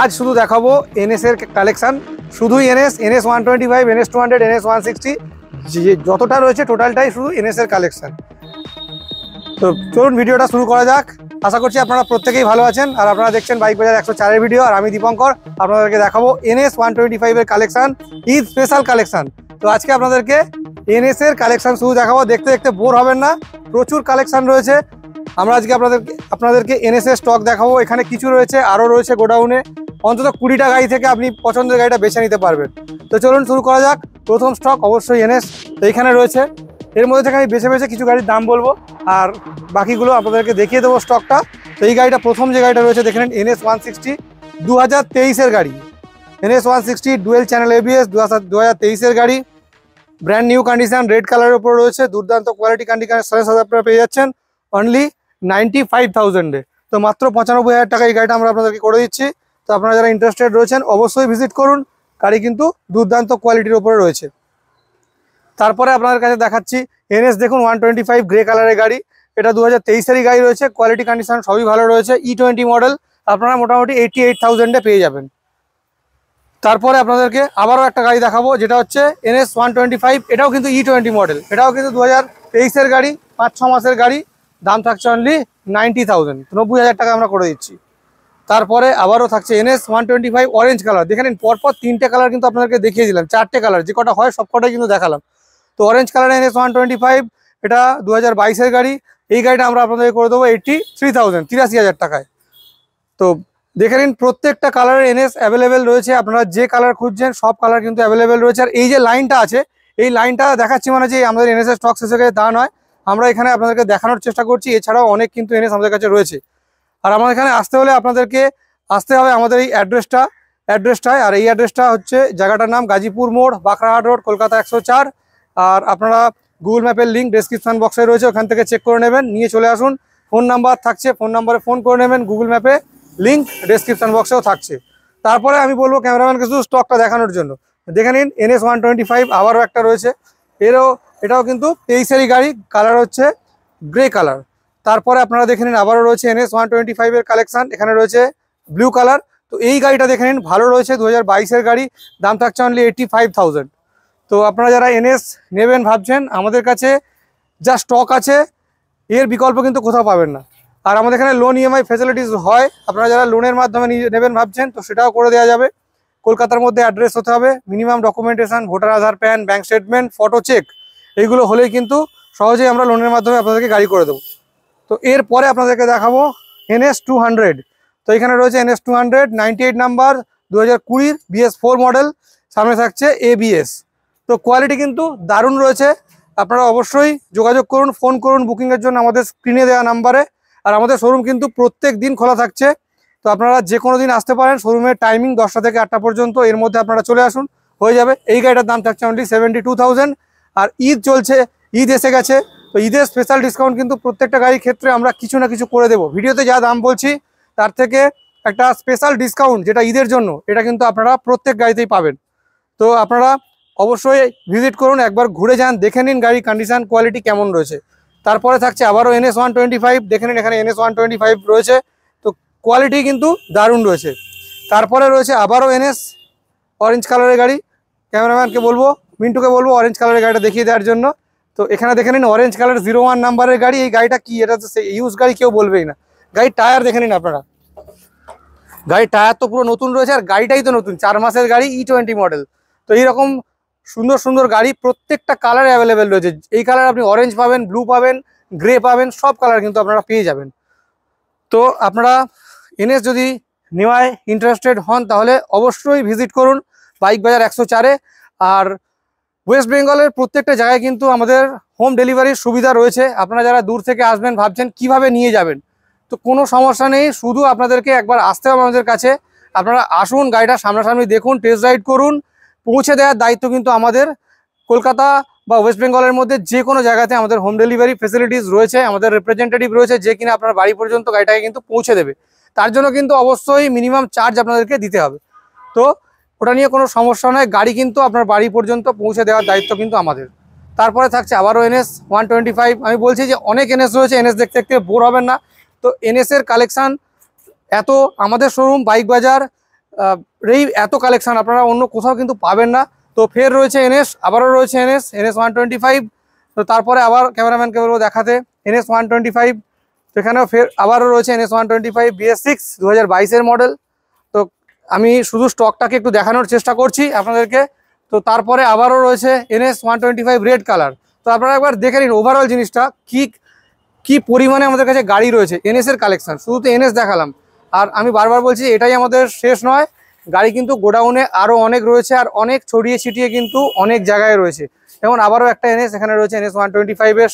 আজ শুধু দেখাবো এনএস এর কালেকশন শুধুই NS NS one twenty five NS two hundred NS one sixty যতটা রয়েছে টোটালটাই শুধু এনএস এর কালেকশান তো চলুন ভিডিওটা শুরু করা যাক আশা করছি আপনারা প্রত্যেকেই ভালো আছেন আর আপনারা দেখছেন বাইক বাজার একশো চারের ভিডিও আর আমি দীপঙ্কর আপনাদেরকে দেখাবো এনএস ওয়ান টোয়েন্টি ফাইভের কালেকশান ইজ স্পেশাল কালেকশান তো আজকে আপনাদেরকে এনএস এর কালেকশান শুধু দেখাবো দেখতে দেখতে বোর হবেন না প্রচুর কালেকশান রয়েছে আমরা আজকে আপনাদের আপনাদেরকে এনএসএস স্টক দেখাবো এখানে কিছু রয়েছে আরও রয়েছে গোডাউনে অন্তত কুড়িটা গাড়ি থেকে আপনি পছন্দের গাড়িটা বেছে নিতে পারবেন তো চলুন শুরু করা যাক প্রথম স্টক অবশ্যই এনএস এইখানে রয়েছে এর মধ্যে থেকে আমি বেছে বেছে কিছু গাড়ির দাম বলবো আর বাকিগুলো আপনাদেরকে দেখিয়ে দেবো স্টকটা তো এই গাড়িটা প্রথম যে গাড়িটা রয়েছে দেখে এন এনএস ওয়ান সিক্সটি দু হাজার তেইশের গাড়ি NS one sixty dual channel ABS দু হাজার দু হাজার তেইশের গাড়ি ব্র্যান্ড নিউ কন্ডিশন রেড কালারের উপর রয়েছে দুর্দান্ত কোয়ালিটি কন্ডিশন সাড়ে সাত পেয়ে যাচ্ছেন অনলি নাইনটি ফাইভ থাউজেন্ডে তো মাত্র পঁচানব্বই হাজার টাকা এই গাড়িটা আমরা আপনাদেরকে করে দিচ্ছি তো আপনারা যারা ইন্টারেস্টেড রয়েছেন অবশ্যই ভিজিট করুন গাড়ি কিন্তু দুর্দান্ত কোয়ালিটির ওপরে রয়েছে তারপরে আপনাদের কাছে দেখাচ্ছি এনএস দেখুন ওয়ান টোয়েন্টি ফাইভ গ্রে কালারের গাড়ি এটা দু হাজার তেইশেরই গাড়ি রয়েছে কোয়ালিটি কন্ডিশন সবই ভালো রয়েছে ই টোয়েন্টি মডেল আপনারা মোটামুটি এইটি এইট থাউজেন্ডে পেয়ে যাবেন তারপরে আপনাদেরকে আবারও একটা গাড়ি দেখাবো যেটা হচ্ছে এনএস ওয়ান টোয়েন্টি ফাইভ এটাও কিন্তু ই টোয়েন্টি মডেল এটাও কিন্তু দু হাজার তেইশের গাড়ি পাঁচ ছ মাসের গাড়ি দাম থাকছে অনলি নাইনটি থাউজেন্ড নব্বই হাজার টাকা আমরা করে দিচ্ছি তারপরে আবারও থাকছে NS one twenty five orange colour দেখে নিন পরপর তিনটে কালার কিন্তু আপনাদেরকে দেখিয়ে দিলাম চারটে কালার যে কটা হয় সব কটাই কিন্তু দেখালাম তো orange colour NS one twenty five এটা দু হাজার বাইশের গাড়ি এই গাড়িটা আমরা আপনাদের করে দেবো এইটটি থ্রি থাউজেন্ড তিরাশি হাজার টাকায় তো দেখে নিন প্রত্যেকটা কালারের এনএস অ্যাভেলেবেল রয়েছে আপনারা যে কালার খুঁজছেন সব কালার কিন্তু অ্যাভেলেবেল রয়েছে আর এই যে লাইনটা আছে এই লাইনটা দেখাচ্ছি মানে যে আমাদের এনএসএর স্টক শেষে তা নয় আমরা এখানে আপনাদেরকে দেখানোর চেষ্টা করছি এছাড়াও অনেক কিন্তু এনএস আমাদের কাছে রয়েছে আর আমাদের এখানে আসতে হলে আপনাদেরকে আসতে হবে আমাদের এই অ্যাড্রেসটা অ্যাড্রেসটায় আর এই অ্যাড্রেসটা হচ্ছে জায়গাটার নাম গাজীপুর মোড় বাঁকড়াহাট রোড কলকাতা একশো আর আপনারা গুগল ম্যাপের লিঙ্ক ডেসক্রিপশান বক্সে রয়েছে ওখান থেকে চেক করে নেবেন নিয়ে চলে আসুন ফোন নাম্বার থাকছে ফোন নাম্বারে ফোন করে নেবেন গুগল ম্যাপে লিঙ্ক ডেসক্রিপশান বক্সেও থাকছে তারপরে আমি বলবো ক্যামেরাম্যানকে শুধু স্টকটা দেখানোর জন্য দেখে নিন এনএস ওয়ান টোয়েন্টি ফাইভ আবারও একটা রয়েছে এরও এটাও কিন্তু তেইশেরই গাড়ি কালার হচ্ছে গ্রে কালার তারপরে আপনারা দেখে নিন আবারও রয়েছে এনএস ওয়ান টোয়েন্টি ফাইভের কালেকশান এখানে রয়েছে ব্লু কালার তো এই গাড়িটা দেখে নিন ভালো রয়েছে দু হাজার গাড়ি দাম থাকছে অনলি এইটি ফাইভ তো আপনারা যারা এনএস নেবেন ভাবছেন আমাদের কাছে যা স্টক আছে এর বিকল্প কিন্তু কোথাও পাবেন না আর আমাদের এখানে লোন ইএমআই ফ্যাসিলিটিস হয় আপনারা যারা লোনের মাধ্যমে নেবেন ভাবছেন তো সেটাও করে দেওয়া যাবে কলকাতার মধ্যে অ্যাড্রেস হতে হবে minimum documentation voter Aadhaar PAN bank statement photo check এইগুলো হলেই কিন্তু সহজেই আমরা লোনের মাধ্যমে আপনাদেরকে গাড়ি করে দেবো তো এরপরে আপনাদেরকে দেখাবো এনএস টু হান্ড্রেড তো এখানে রয়েছে NS two hundred ninety eight number দু হাজার কুড়ির বিএস ফোর মডেল সামনে থাকছে এবিএস তো কোয়ালিটি কিন্তু দারুণ রয়েছে আপনারা অবশ্যই যোগাযোগ করুন ফোন করুন বুকিংয়ের জন্য আমাদের স্ক্রিনে দেওয়া নাম্বারে আর আমাদের শোরুম কিন্তু প্রত্যেক দিন খোলা থাকছে তো আপনারা যে কোনো দিন আসতে পারেন শোরুমের টাইমিং দশটা থেকে আটটা পর্যন্ত এর মধ্যে আপনারা চলে আসুন হয়ে যাবে এই গাড়িটার দাম থাকছে অনলি সেভেন্টি টু থাউজেন্ড আর ঈদ চলছে ঈদ এসে গেছে তো ঈদের স্পেশাল ডিসকাউন্ট কিন্তু প্রত্যেকটা গাড়ির ক্ষেত্রে আমরা কিছু না কিছু করে দেব ভিডিওতে যা দাম বলছি তার থেকে একটা স্পেশাল ডিসকাউন্ট যেটা ঈদের জন্য এটা কিন্তু আপনারা প্রত্যেক গাড়িতেই পাবেন তো আপনারা অবশ্যই ভিজিট করুন একবার ঘুরে যান দেখে নিন গাড়ির কন্ডিশান কোয়ালিটি কেমন রয়েছে তারপরে থাকছে আবারও এনএস ওয়ান টোয়েন্টি ফাইভ দেখে নিন এখানে এনএস ওয়ান টোয়েন্টি ফাইভ রয়েছে তো কোয়ালিটি কিন্তু দারুণ রয়েছে তারপরে রয়েছে আবারও এনএস অরেঞ্জ কালারের গাড়ি ক্যামেরাম্যানকে বলবো মিন্টুকে বলবো অরেঞ্জ কালারের গাড়িটা দেখিয়ে দেওয়ার জন্য তো এখানে দেখে নিন অরেঞ্জ কালার জিরো ওয়ান নাম্বারের গাড়ি এই গাড়িটা কি এটা তো ইউজ গাড়ি কেউ বলবেই না গাড়ির টায়ার দেখে নিন আপনারা গাড়ির টায়ার তো পুরো নতুন রয়েছে আর গাড়িটাই তো নতুন চার মাসের গাড়ি ই টোয়েন্টি মডেল তো এইরকম সুন্দর সুন্দর গাড়ি প্রত্যেকটা কালার অ্যাভেলেবেল রয়েছে এই কালার আপনি অরেঞ্জ পাবেন ব্লু পাবেন গ্রে পাবেন সব কালার কিন্তু আপনারা পেয়ে যাবেন তো আপনারা এনএস যদি নেওয়ায় ইন্টারেস্টেড হন তাহলে অবশ্যই ভিজিট করুন বাইক বাজার একশো চারে আর ওয়েস্ট বেঙ্গলের প্রত্যেকটা জায়গায় কিন্তু আমাদের হোম ডেলিভারির সুবিধা রয়েছে আপনারা যারা দূর থেকে আসবেন ভাবছেন কিভাবে নিয়ে যাবেন তো কোনো সমস্যা নেই শুধু আপনাদেরকে একবার আসতে হবে আমাদের কাছে আপনারা আসুন গাড়িটা সামনাসামনি দেখুন টেস্ট রাইড করুন পৌঁছে দেওয়ার দায়িত্ব কিন্তু আমাদের কলকাতা বা ওয়েস্ট বেঙ্গলের মধ্যে যে কোনো জায়গাতে আমাদের হোম ডেলিভারি ফেসিলিটিস রয়েছে আমাদের রিপ্রেজেন্টেটিভ রয়েছে যে কিনা আপনার বাড়ি পর্যন্ত গাড়িটাকে কিন্তু পৌঁছে দেবে তার জন্য কিন্তু অবশ্যই মিনিমাম চার্জ আপনাদেরকে দিতে হবে তো ওটা নিয়ে কোনো সমস্যা নয় গাড়ি কিন্তু আপনার বাড়ি পর্যন্ত পৌঁছে দেওয়ার দায়িত্ব কিন্তু আমাদের তারপরে থাকছে আবারও এনএস ওয়ান আমি বলছি যে অনেক এনএস রয়েছে এনএস দেখতে দেখতে বোর হবেন না তো এনএসের কালেকশান এত আমাদের শোরুম বাইক বাজার এই এত কালেকশান আপনারা অন্য কোথাও কিন্তু পাবেন না তো ফের রয়েছে এনএস আবারও রয়েছে এনএস এনএস ওয়ান তো তারপরে আবার ক্যামেরাম্যানকে বলবো দেখাতে এনএস ওয়ান টোয়েন্টি ফাইভ সেখানেও ফের আবারও রয়েছে NS one twenty five BS six দু মডেল আমি শুধু স্টকটাকে একটু দেখানোর চেষ্টা করছি আপনাদেরকে তো তারপরে আবারও রয়েছে NS one twenty five red colour তো আপনারা একবার দেখে নিন ওভারঅল জিনিসটা কি কি পরিমাণে আমাদের কাছে গাড়ি রয়েছে এনএস এর শুধু তো এনএস দেখালাম আর আমি বারবার বলছি এটাই আমাদের শেষ নয় গাড়ি কিন্তু গোডাউনে আরও অনেক রয়েছে আর অনেক ছড়িয়ে ছিটিয়ে কিন্তু অনেক জায়গায় রয়েছে যেমন আবারও একটা এনএস এখানে রয়েছে এনএস ওয়ান টোয়েন্টি ফাইভের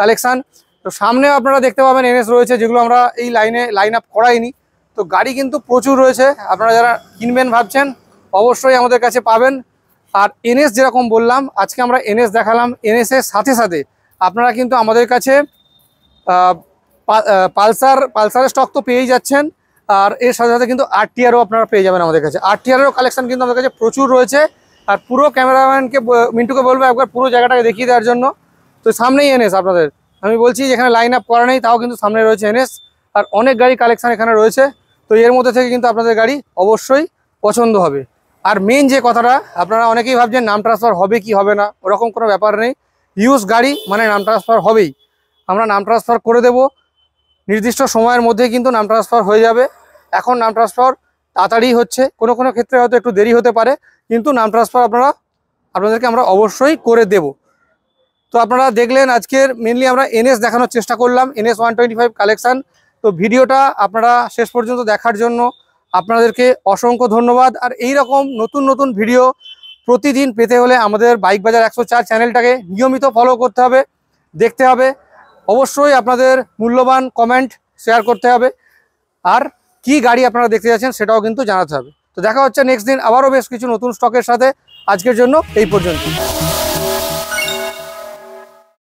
কালেকশান তো সামনেও আপনারা দেখতে পাবেন এনএস রয়েছে যেগুলো আমরা এই লাইনে লাইন আপ করাইনি তো গাড়ি কিন্তু প্রচুর রয়েছে হ্যাঁ। আপনারা যারা কিনবেন ভাবছেন অবশ্যই আমাদের কাছে পাবেন আর এনএস যেরকম বললাম আজকে আমরা এনএস দেখালাম এনএস এর সাথে সাথে আপনারা কিন্তু আমাদের কাছে পালসার পালসারের স্টক তো পেয়েই যাচ্ছেন আর এর সাথে সাথে কিন্তু আরটিআরও আপনারা পেয়ে যাবেন আমাদের কাছে টিআরও কালেকশন কিন্তু আমাদের কাছে প্রচুর রয়েছে আর পুরো ক্যামেরাম্যানকে মিন্টুকে বলবো একবার পুরো জায়গাটাকে দেখিয়ে দেওয়ার জন্য তো সামনেই এনএস আপনাদের আমি বলছি যেখানে লাইন আপ করা নেই তাও কিন্তু সামনে রয়েছে এনএস আর অনেক গাড়ি কালেকশন এখানে রয়েছে তো এর মধ্যে থেকে কিন্তু আপনাদের গাড়ি অবশ্যই পছন্দ হবে আর মেন যে কথাটা আপনারা অনেকেই ভাবছেন নাম ট্রান্সফার হবে কি হবে না ওরকম কোনো ব্যাপার নেই ইউজ গাড়ি মানে নাম ট্রান্সফার হবেই আমরা নাম ট্রান্সফার করে দেব নির্দিষ্ট সময়ের মধ্যে কিন্তু নাম ট্রান্সফার হয়ে যাবে এখন নাম ট্রান্সফার তাড়াতাড়ি হচ্ছে কোনো কোনো ক্ষেত্রে হয়তো একটু দেরি হতে পারে কিন্তু নাম ট্রান্সফার আপনারা আপনাদেরকে আমরা অবশ্যই করে দেব তো আপনারা দেখলেন আজকের মেনলি আমরা এনএস দেখানোর চেষ্টা করলাম NS one twenty five collection তো ভিডিওটা আপনারা শেষ পর্যন্ত দেখার জন্য আপনাদেরকে অসংখ্য ধন্যবাদ আর এই রকম নতুন নতুন ভিডিও প্রতিদিন পেতে হলে আমাদের বাইক বাজার একশো চার চ্যানেলটাকে নিয়মিত ফলো করতে হবে দেখতে হবে অবশ্যই আপনাদের মূল্যবান কমেন্ট শেয়ার করতে হবে আর কি গাড়ি আপনারা দেখতে যাচ্ছেন সেটাও কিন্তু জানাতে হবে তো দেখা হচ্ছে নেক্সট দিন আবারও বেশ কিছু নতুন স্টকের সাথে আজকের জন্য এই পর্যন্ত